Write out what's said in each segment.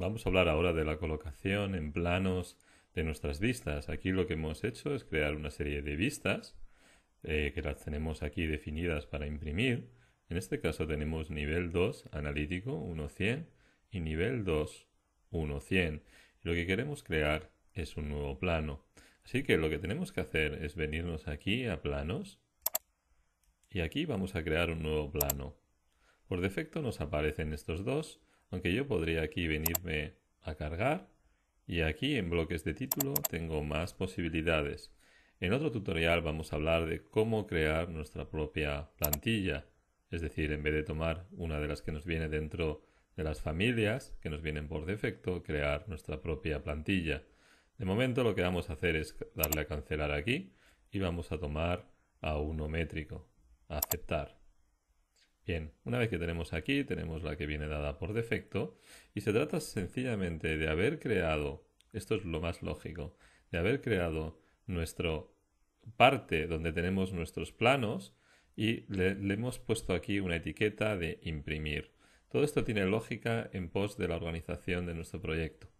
Vamos a hablar ahora de la colocación en planos de nuestras vistas. Aquí lo que hemos hecho es crear una serie de vistas eh, que las tenemos aquí definidas para imprimir. En este caso tenemos nivel 2 analítico 1100 y nivel 2 1100. Lo que queremos crear es un nuevo plano. Así que lo que tenemos que hacer es venirnos aquí a planos y aquí vamos a crear un nuevo plano. Por defecto nos aparecen estos dos aunque yo podría aquí venirme a cargar y aquí en bloques de título tengo más posibilidades. En otro tutorial vamos a hablar de cómo crear nuestra propia plantilla. Es decir, en vez de tomar una de las que nos viene dentro de las familias, que nos vienen por defecto, crear nuestra propia plantilla. De momento lo que vamos a hacer es darle a cancelar aquí y vamos a tomar a uno métrico, aceptar. Bien, una vez que tenemos aquí, tenemos la que viene dada por defecto y se trata sencillamente de haber creado, esto es lo más lógico, de haber creado nuestro parte donde tenemos nuestros planos y le, le hemos puesto aquí una etiqueta de imprimir. Todo esto tiene lógica en pos de la organización de nuestro proyecto,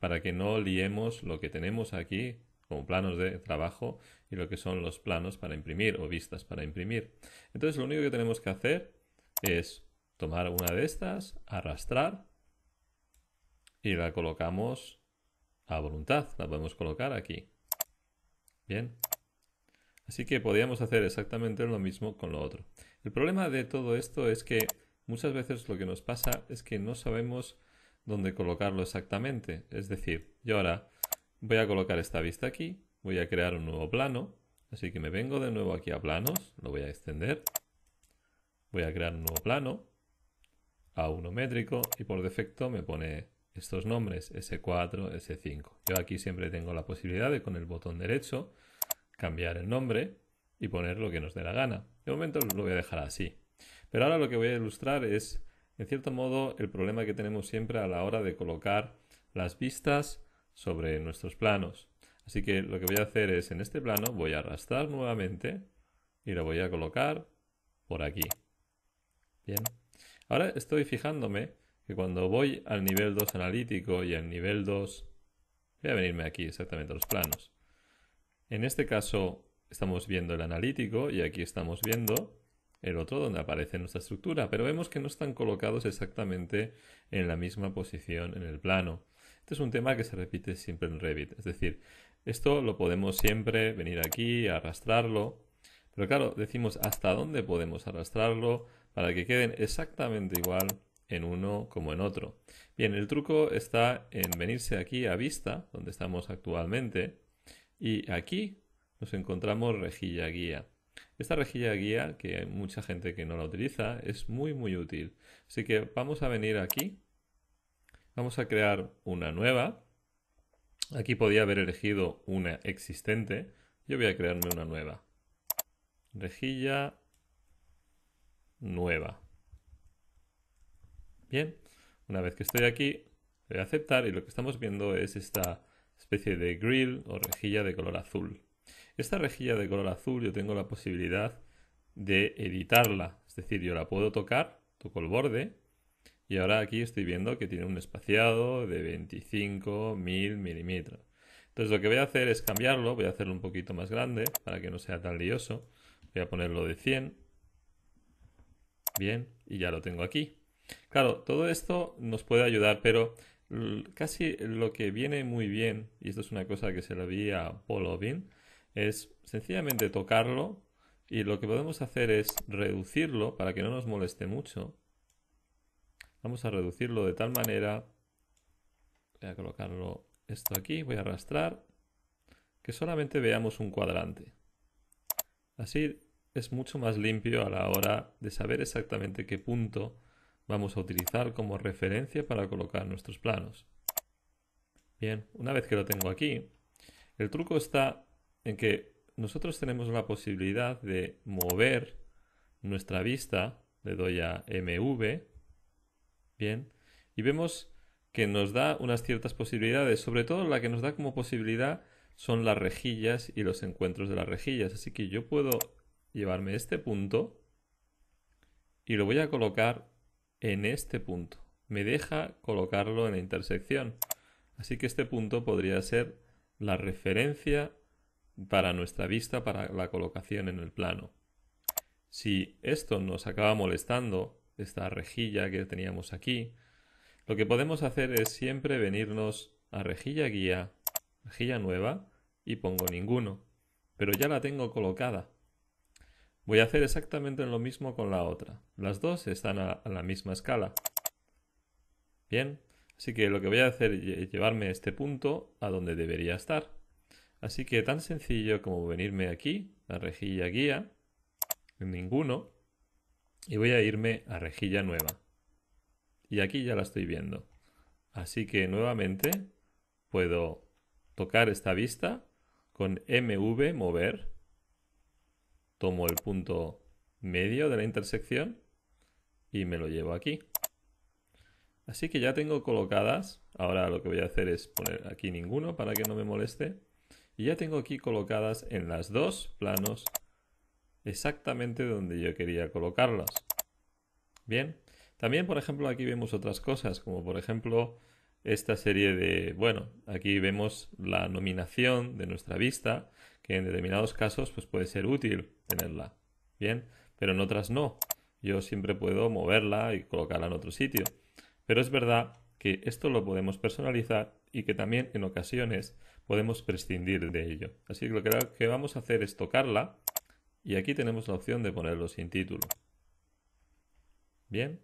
para que no liemos lo que tenemos aquí como planos de trabajo y lo que son los planos para imprimir o vistas para imprimir. Entonces lo único que tenemos que hacer es tomar una de estas, arrastrar y la colocamos a voluntad. La podemos colocar aquí. Bien. Así que podríamos hacer exactamente lo mismo con lo otro. El problema de todo esto es que muchas veces lo que nos pasa es que no sabemos dónde colocarlo exactamente. Es decir, yo ahora voy a colocar esta vista aquí, voy a crear un nuevo plano, así que me vengo de nuevo aquí a planos, lo voy a extender Voy a crear un nuevo plano, a uno métrico, y por defecto me pone estos nombres, S4, S5. Yo aquí siempre tengo la posibilidad de con el botón derecho cambiar el nombre y poner lo que nos dé la gana. De momento lo voy a dejar así. Pero ahora lo que voy a ilustrar es, en cierto modo, el problema que tenemos siempre a la hora de colocar las vistas sobre nuestros planos. Así que lo que voy a hacer es, en este plano, voy a arrastrar nuevamente y lo voy a colocar por aquí. Bien. Ahora estoy fijándome que cuando voy al nivel 2 analítico y al nivel 2... Voy a venirme aquí exactamente a los planos. En este caso estamos viendo el analítico y aquí estamos viendo el otro donde aparece nuestra estructura, pero vemos que no están colocados exactamente en la misma posición en el plano. Este es un tema que se repite siempre en Revit, es decir, esto lo podemos siempre venir aquí, arrastrarlo, pero claro, decimos hasta dónde podemos arrastrarlo, para que queden exactamente igual en uno como en otro. Bien, el truco está en venirse aquí a vista, donde estamos actualmente, y aquí nos encontramos rejilla guía. Esta rejilla guía, que hay mucha gente que no la utiliza, es muy muy útil. Así que vamos a venir aquí, vamos a crear una nueva. Aquí podía haber elegido una existente, yo voy a crearme una nueva. Rejilla nueva. Bien, una vez que estoy aquí, voy a aceptar y lo que estamos viendo es esta especie de grill o rejilla de color azul. Esta rejilla de color azul yo tengo la posibilidad de editarla, es decir, yo la puedo tocar, toco el borde y ahora aquí estoy viendo que tiene un espaciado de 25.000 milímetros. Entonces lo que voy a hacer es cambiarlo, voy a hacerlo un poquito más grande para que no sea tan lioso. Voy a ponerlo de 100 Bien, y ya lo tengo aquí. Claro, todo esto nos puede ayudar, pero casi lo que viene muy bien, y esto es una cosa que se lo vi a Paul es sencillamente tocarlo y lo que podemos hacer es reducirlo para que no nos moleste mucho. Vamos a reducirlo de tal manera, voy a colocarlo esto aquí, voy a arrastrar, que solamente veamos un cuadrante. Así es mucho más limpio a la hora de saber exactamente qué punto vamos a utilizar como referencia para colocar nuestros planos. Bien, una vez que lo tengo aquí, el truco está en que nosotros tenemos la posibilidad de mover nuestra vista, le doy a MV, bien, y vemos que nos da unas ciertas posibilidades, sobre todo la que nos da como posibilidad son las rejillas y los encuentros de las rejillas, así que yo puedo llevarme este punto y lo voy a colocar en este punto. Me deja colocarlo en la intersección. Así que este punto podría ser la referencia para nuestra vista para la colocación en el plano. Si esto nos acaba molestando, esta rejilla que teníamos aquí, lo que podemos hacer es siempre venirnos a rejilla guía, rejilla nueva y pongo ninguno. Pero ya la tengo colocada. Voy a hacer exactamente lo mismo con la otra. Las dos están a, la misma escala. Bien, así que lo que voy a hacer es llevarme este punto a donde debería estar. Así que tan sencillo como venirme aquí, a rejilla guía, en ninguno, y voy a irme a rejilla nueva. Y aquí ya la estoy viendo. Así que nuevamente puedo tocar esta vista con MV mover tomo el punto medio de la intersección y me lo llevo aquí. Así que ya tengo colocadas, ahora lo que voy a hacer es poner aquí ninguno para que no me moleste, y ya tengo aquí colocadas en las dos planos exactamente donde yo quería colocarlas. Bien, también por ejemplo aquí vemos otras cosas, como por ejemplo esta serie de, bueno, aquí vemos la nominación de nuestra vista, que en determinados casos pues puede ser útil tenerla, ¿bien? Pero en otras no. Yo siempre puedo moverla y colocarla en otro sitio. Pero es verdad que esto lo podemos personalizar y que también en ocasiones podemos prescindir de ello. Así que lo que vamos a hacer es tocarla y aquí tenemos la opción de ponerlo sin título. Bien,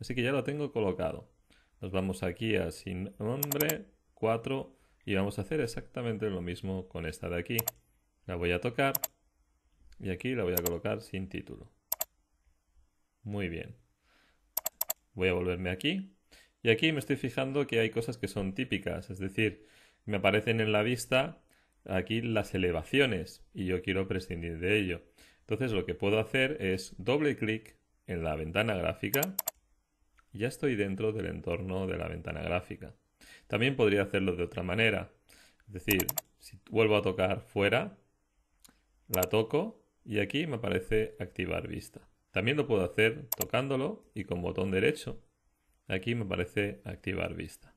así que ya lo tengo colocado. Nos vamos aquí a sin nombre 4 y vamos a hacer exactamente lo mismo con esta de aquí. La voy a tocar y aquí la voy a colocar sin título. Muy bien. Voy a volverme aquí y aquí me estoy fijando que hay cosas que son típicas, es decir, me aparecen en la vista aquí las elevaciones y yo quiero prescindir de ello. Entonces lo que puedo hacer es doble clic en la ventana gráfica ya estoy dentro del entorno de la ventana gráfica. También podría hacerlo de otra manera. Es decir, si vuelvo a tocar fuera, la toco y aquí me aparece activar vista. También lo puedo hacer tocándolo y con botón derecho. Aquí me aparece activar vista.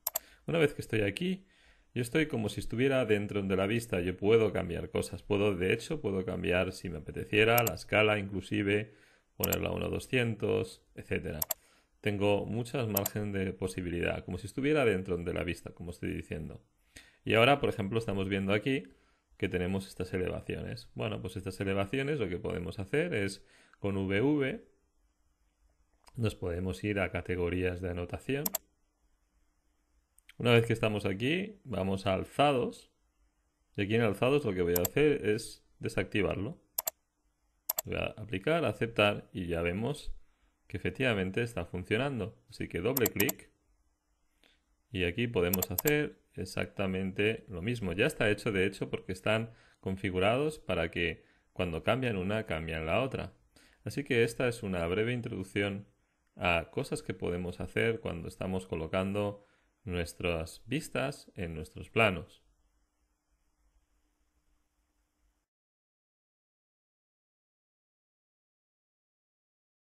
Una vez que estoy aquí, yo estoy como si estuviera dentro de la vista. Yo puedo cambiar cosas. Puedo, de hecho, puedo cambiar si me apeteciera la escala, inclusive ponerla a 1.200, etcétera tengo muchas margen de posibilidad, como si estuviera dentro de la vista, como estoy diciendo. Y ahora, por ejemplo, estamos viendo aquí que tenemos estas elevaciones. Bueno, pues estas elevaciones lo que podemos hacer es con VV nos podemos ir a categorías de anotación. Una vez que estamos aquí, vamos a alzados. Y aquí en alzados lo que voy a hacer es desactivarlo. Voy a aplicar, aceptar y ya vemos que efectivamente está funcionando. Así que doble clic y aquí podemos hacer exactamente lo mismo. Ya está hecho de hecho porque están configurados para que cuando cambian una cambian la otra. Así que esta es una breve introducción a cosas que podemos hacer cuando estamos colocando nuestras vistas en nuestros planos.